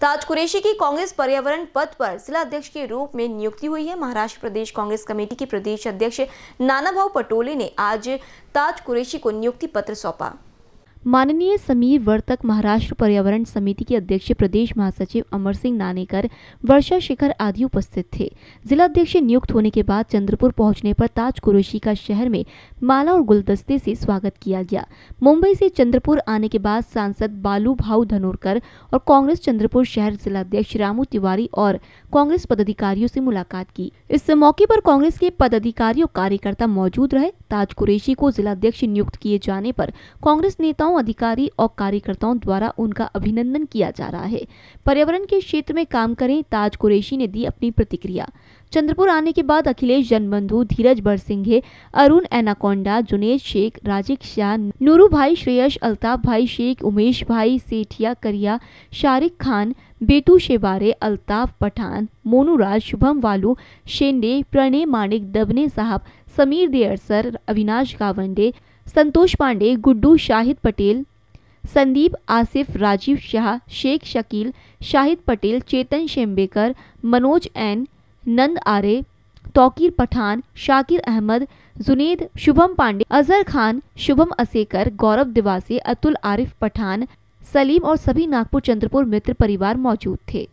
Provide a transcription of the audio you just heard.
ताज कुरेशी की कांग्रेस पर्यावरण पद पर जिला अध्यक्ष के रूप में नियुक्ति हुई है महाराष्ट्र प्रदेश कांग्रेस कमेटी के प्रदेश अध्यक्ष नाना भाव पटोले ने आज ताज कुरेशी को नियुक्ति पत्र सौंपा माननीय समीर वर्तक महाराष्ट्र पर्यावरण समिति के अध्यक्ष प्रदेश महासचिव अमर सिंह नानेकर वर्षा शेखर आदि उपस्थित थे जिला अध्यक्ष नियुक्त होने के बाद चंद्रपुर पहुंचने पर ताज कुरेशी का शहर में माला और गुलदस्ते से स्वागत किया गया मुंबई से चंद्रपुर आने के बाद सांसद बालू भाऊ धनोरकर और कांग्रेस चंद्रपुर शहर जिला अध्यक्ष रामू तिवारी और कांग्रेस पदाधिकारियों से मुलाकात की इस मौके पर कांग्रेस के पदाधिकारी और कार्यकर्ता मौजूद रहे ताज कुरेशी को जिला अध्यक्ष नियुक्त किए जाने पर कांग्रेस नेताओं नेताओं अधिकारी और कार्यकर्ताओं द्वारा उनका अभिनंदन किया जा रहा है पर्यावरण के क्षेत्र में काम करें ताज कुरेशी ने दी अपनी प्रतिक्रिया चंद्रपुर आने के बाद अखिलेश जनबंधु धीरज बरसिंघे अरुण एनाकोंडा जुनेद शेख राजिक शाह नूरू भाई श्रेयस अल्ताफ भाई शेख उमेश भाई सेठिया करिया शारिक खान बेतू शेबारे अल्ताफ पठान मोनूराज शुभम वालू शेंडे प्रणय माणिक दबने साहब समीर देअरसर अविनाश गावंडे संतोष पांडे गुड्डू शाहिद पटेल संदीप आसिफ राजीव शाह शेख शकील शाहिद पटेल चेतन शेम्बेकर मनोज एन नंद आर्य तौकीर पठान शाकिर अहमद जुनेद शुभम पांडे अजहर खान शुभम असेकर गौरव दिवासे अतुल आरिफ पठान सलीम और सभी नागपुर चंद्रपुर मित्र परिवार मौजूद थे